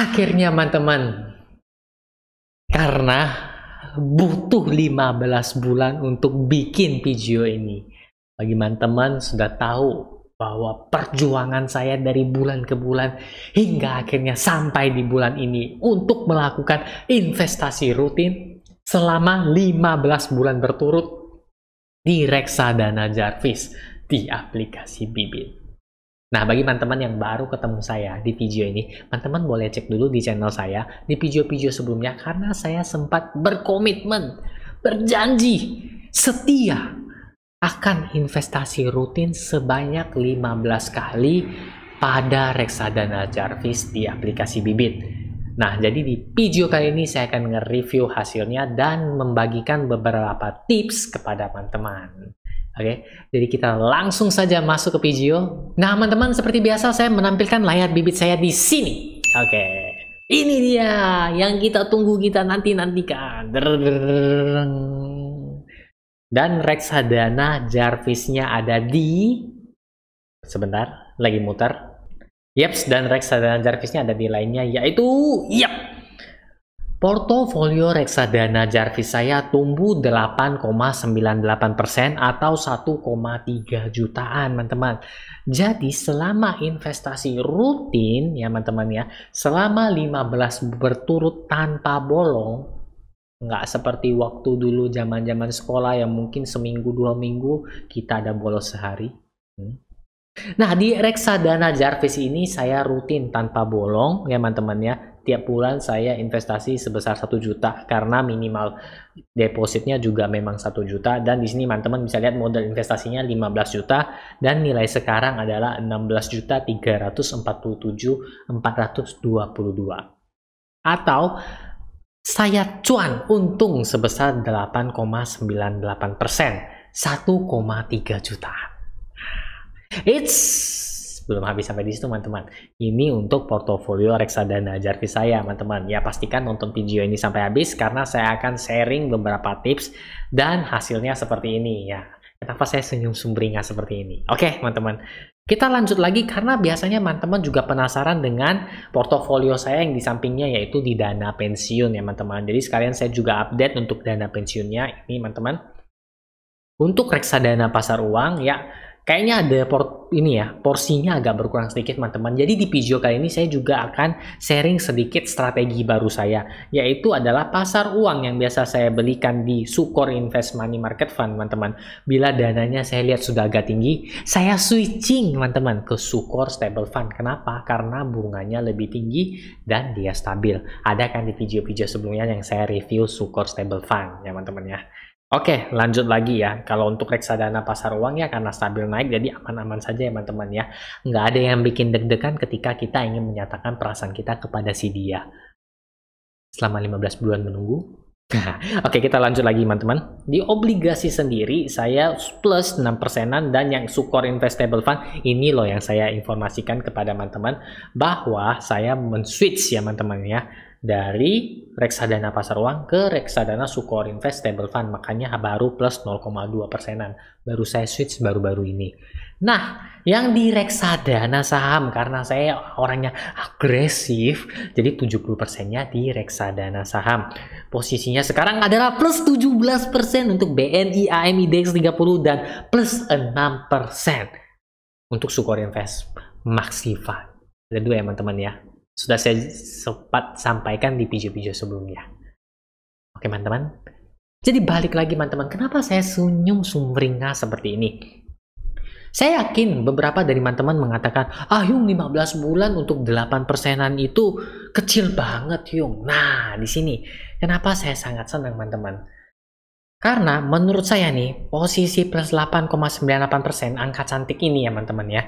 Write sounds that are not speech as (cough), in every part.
Akhirnya teman-teman, karena butuh 15 bulan untuk bikin video ini. Bagi teman-teman sudah tahu bahwa perjuangan saya dari bulan ke bulan hingga akhirnya sampai di bulan ini untuk melakukan investasi rutin selama 15 bulan berturut di reksadana Jarvis di aplikasi Bibit. Nah, bagi teman-teman yang baru ketemu saya di video ini, teman-teman boleh cek dulu di channel saya, di video-video sebelumnya, karena saya sempat berkomitmen, berjanji, setia akan investasi rutin sebanyak 15 kali pada reksadana Jarvis di aplikasi Bibit. Nah, jadi di video kali ini saya akan nge-review hasilnya dan membagikan beberapa tips kepada teman-teman. Oke, okay? jadi kita langsung saja masuk ke video. Nah, teman-teman, seperti biasa saya menampilkan layar bibit saya di sini. Oke, okay. ini dia yang kita tunggu kita nanti nantikan. Dan Rex Hadana Jarvisnya ada di sebentar lagi muter. Yeps, dan Rex Hadana Jarvisnya ada di lainnya yaitu yep Portofolio reksadana Jarvis saya tumbuh 8,98% atau 1,3 jutaan, teman-teman. Jadi selama investasi rutin ya, teman-teman ya, selama 15 berturut tanpa bolong, nggak seperti waktu dulu zaman-zaman sekolah yang mungkin seminggu dua minggu kita ada bolos sehari. Hmm. Nah, di reksadana Jarvis ini saya rutin tanpa bolong ya, teman-teman ya tiap bulan saya investasi sebesar 1 juta karena minimal depositnya juga memang 1 juta dan di sini teman-teman bisa lihat modal investasinya 15 juta dan nilai sekarang adalah 16 juta 347 422 atau saya cuan untung sebesar 8,98 persen 1,3 juta. It's belum habis sampai di situ teman-teman. Ini untuk portofolio reksadana Jarvis saya teman-teman. Ya pastikan nonton video ini sampai habis karena saya akan sharing beberapa tips dan hasilnya seperti ini ya. Kenapa saya senyum sumringah seperti ini? Oke okay, teman-teman. Kita lanjut lagi karena biasanya teman-teman juga penasaran dengan portofolio saya yang di sampingnya yaitu di dana pensiun ya teman-teman. Jadi sekalian saya juga update untuk dana pensiunnya ini teman-teman. Untuk reksadana pasar uang ya kayaknya ada port ini ya porsinya agak berkurang sedikit teman-teman jadi di video kali ini saya juga akan sharing sedikit strategi baru saya yaitu adalah pasar uang yang biasa saya belikan di Sukor Invest Money Market Fund teman-teman bila dananya saya lihat sudah agak tinggi saya switching teman-teman ke Sukor Stable Fund kenapa karena bunganya lebih tinggi dan dia stabil ada kan di video-video sebelumnya yang saya review Sukor Stable Fund ya teman-teman ya Oke, lanjut lagi ya. Kalau untuk reksadana pasar uang ya karena stabil naik jadi aman-aman saja ya teman-teman ya. Nggak ada yang bikin deg-degan ketika kita ingin menyatakan perasaan kita kepada si dia. Selama 15 bulan menunggu. (laughs) Oke, kita lanjut lagi teman-teman. Di obligasi sendiri saya plus 6 persenan dan yang sukor investable fund ini loh yang saya informasikan kepada teman-teman bahwa saya men-switch ya teman-teman ya dari reksadana pasar uang ke reksadana Sukor Invest Stable Fund. Makanya baru plus 0,2 persenan. Baru saya switch baru-baru ini. Nah, yang di reksadana saham karena saya orangnya agresif, jadi 70 persennya di reksadana saham. Posisinya sekarang adalah plus 17 persen untuk BNI AMI DX 30 dan plus 6 persen untuk Sukor Invest Maxi Fund. Ada dua ya teman-teman ya. Sudah saya sempat sampaikan di video-video sebelumnya. Oke, teman-teman. Jadi balik lagi, teman-teman. Kenapa saya senyum sumringah seperti ini? Saya yakin beberapa dari teman-teman mengatakan, ah Yung 15 bulan untuk 8 persenan itu kecil banget Yung. Nah, di sini kenapa saya sangat senang teman-teman. Karena menurut saya nih, posisi plus 8,98 persen angka cantik ini ya teman-teman ya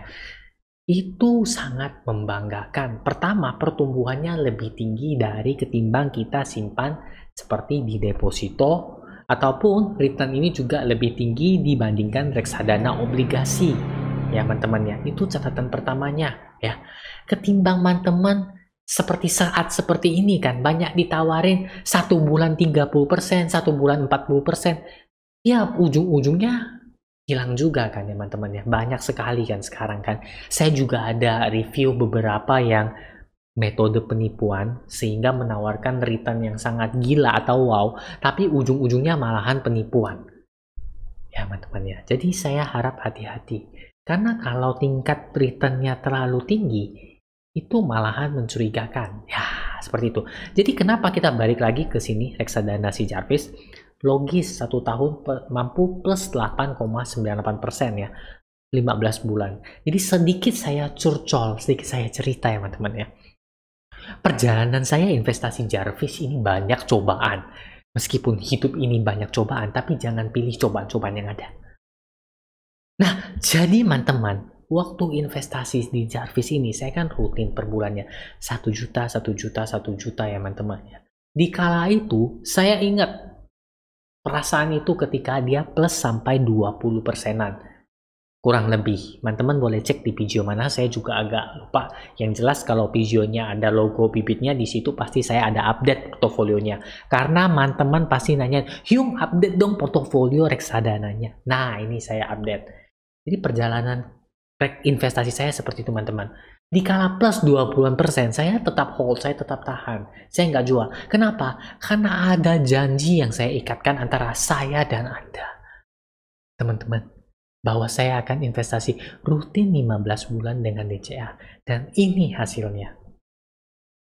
itu sangat membanggakan. Pertama, pertumbuhannya lebih tinggi dari ketimbang kita simpan seperti di deposito ataupun return ini juga lebih tinggi dibandingkan reksadana obligasi. Ya, teman-teman ya. Itu catatan pertamanya ya. Ketimbang teman-teman seperti saat seperti ini kan banyak ditawarin satu bulan 30%, satu bulan empat puluh persen Ya, ujung-ujungnya hilang juga kan ya, teman-teman ya banyak sekali kan sekarang kan saya juga ada review beberapa yang metode penipuan sehingga menawarkan return yang sangat gila atau wow tapi ujung-ujungnya malahan penipuan ya teman-teman ya jadi saya harap hati-hati karena kalau tingkat returnnya terlalu tinggi itu malahan mencurigakan ya seperti itu jadi kenapa kita balik lagi ke sini reksadana si Jarvis logis satu tahun mampu plus 8,98% persen ya 15 bulan. Jadi sedikit saya curcol, sedikit saya cerita ya teman-teman ya. Perjalanan saya investasi Jarvis ini banyak cobaan. Meskipun hidup ini banyak cobaan, tapi jangan pilih cobaan-cobaan yang ada. Nah, jadi teman-teman, waktu investasi di Jarvis ini, saya kan rutin per bulannya. 1 juta, 1 juta, 1 juta ya teman-teman. ya Di kala itu, saya ingat perasaan itu ketika dia plus sampai 20 persenan kurang lebih. Teman-teman boleh cek di video mana, saya juga agak lupa. Yang jelas kalau videonya ada logo bibitnya di situ pasti saya ada update portofolionya. Karena teman-teman pasti nanya, "Hyung, update dong portofolio reksadananya." Nah, ini saya update. Jadi perjalanan investasi saya seperti teman-teman. di kala plus 20-an persen, saya tetap hold, saya tetap tahan. Saya nggak jual. Kenapa? Karena ada janji yang saya ikatkan antara saya dan Anda. Teman-teman, bahwa saya akan investasi rutin 15 bulan dengan DCA. Dan ini hasilnya.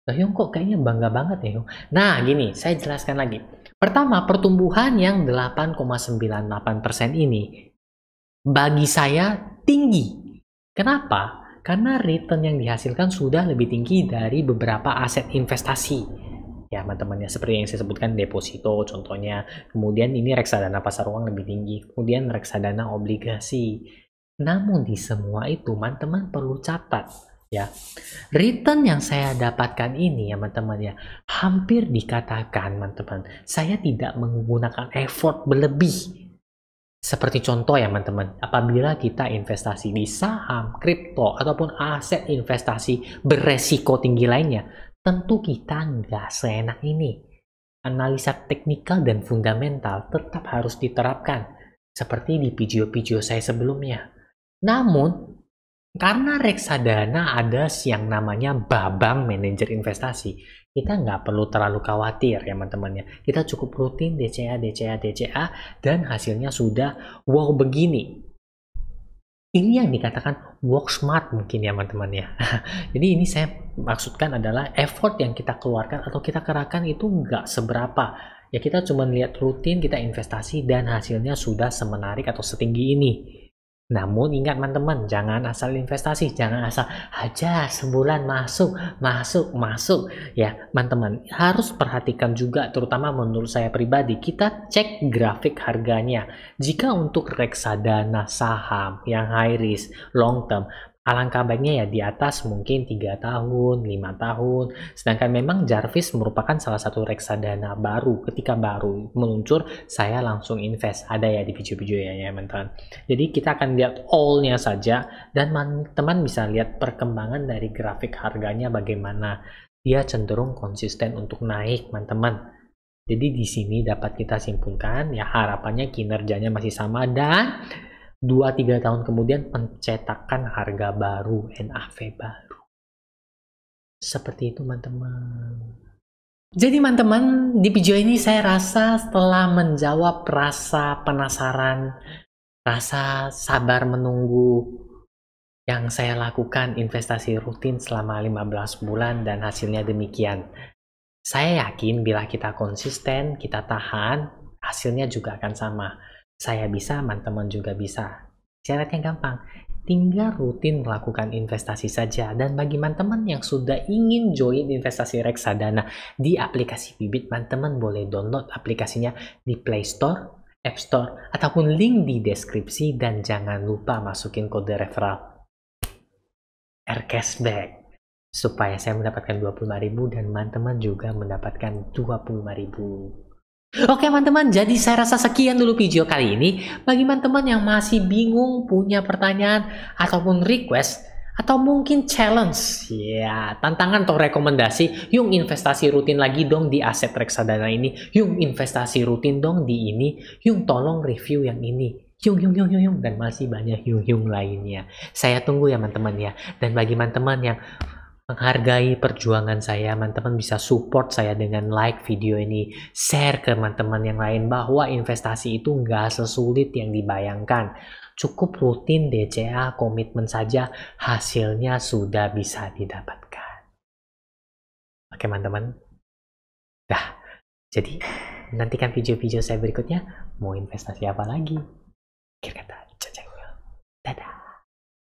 Nah, Yung kok kayaknya bangga banget ya, Yung. Nah, gini, saya jelaskan lagi. Pertama, pertumbuhan yang 8,98% ini bagi saya tinggi Kenapa? Karena return yang dihasilkan sudah lebih tinggi dari beberapa aset investasi ya teman-teman ya seperti yang saya sebutkan deposito contohnya kemudian ini reksadana pasar uang lebih tinggi kemudian reksadana obligasi namun di semua itu teman-teman perlu catat ya return yang saya dapatkan ini ya teman-teman ya hampir dikatakan teman-teman saya tidak menggunakan effort berlebih seperti contoh ya teman-teman, apabila kita investasi di saham, kripto, ataupun aset investasi beresiko tinggi lainnya, tentu kita nggak seenak ini. Analisa teknikal dan fundamental tetap harus diterapkan, seperti di video-video saya sebelumnya. Namun, karena reksadana ada yang namanya babang manajer investasi, kita nggak perlu terlalu khawatir ya teman-teman ya. Kita cukup rutin DCA, DCA, DCA, dan hasilnya sudah wow begini. Ini yang dikatakan work smart mungkin ya teman-teman ya. (laughs) Jadi ini saya maksudkan adalah effort yang kita keluarkan atau kita kerahkan itu nggak seberapa. Ya kita cuma lihat rutin, kita investasi, dan hasilnya sudah semenarik atau setinggi ini namun ingat teman-teman, jangan asal investasi, jangan asal aja sebulan masuk, masuk, masuk ya, teman-teman. Harus perhatikan juga terutama menurut saya pribadi, kita cek grafik harganya. Jika untuk reksadana saham yang high risk, long term, Alangkah baiknya ya di atas mungkin 3 tahun, 5 tahun. Sedangkan memang Jarvis merupakan salah satu reksadana baru. Ketika baru meluncur, saya langsung invest. Ada ya di video-video ya, ya teman-teman. Jadi kita akan lihat all-nya saja dan teman bisa lihat perkembangan dari grafik harganya bagaimana. Dia cenderung konsisten untuk naik, teman-teman. Jadi di sini dapat kita simpulkan ya harapannya kinerjanya masih sama dan 2-3 tahun kemudian pencetakan harga baru, NAV baru. Seperti itu teman-teman. Jadi teman-teman, di video ini saya rasa setelah menjawab rasa penasaran, rasa sabar menunggu yang saya lakukan investasi rutin selama 15 bulan dan hasilnya demikian. Saya yakin bila kita konsisten, kita tahan, hasilnya juga akan sama. Saya bisa, teman-teman juga bisa. Syaratnya gampang, tinggal rutin melakukan investasi saja. Dan bagi teman-teman yang sudah ingin join investasi reksadana di aplikasi Bibit, teman-teman boleh download aplikasinya di Play Store, App Store, ataupun link di deskripsi dan jangan lupa masukin kode referral R supaya saya mendapatkan 25.000 dan teman-teman juga mendapatkan 25.000. Oke teman-teman, jadi saya rasa sekian dulu video kali ini. Bagi teman-teman yang masih bingung punya pertanyaan ataupun request, atau mungkin challenge ya tantangan atau rekomendasi yung investasi rutin lagi dong di aset reksadana ini yung investasi rutin dong di ini yung tolong review yang ini yung yung yung yung, yung. dan masih banyak yung yung lainnya saya tunggu ya teman-teman ya dan bagi teman-teman yang menghargai perjuangan saya, teman-teman bisa support saya dengan like video ini, share ke teman-teman yang lain bahwa investasi itu nggak sesulit yang dibayangkan. Cukup rutin DCA komitmen saja, hasilnya sudah bisa didapatkan. Oke teman-teman, dah. Jadi nantikan video-video saya berikutnya, mau investasi apa lagi? Akhir kata, jajang. Dadah.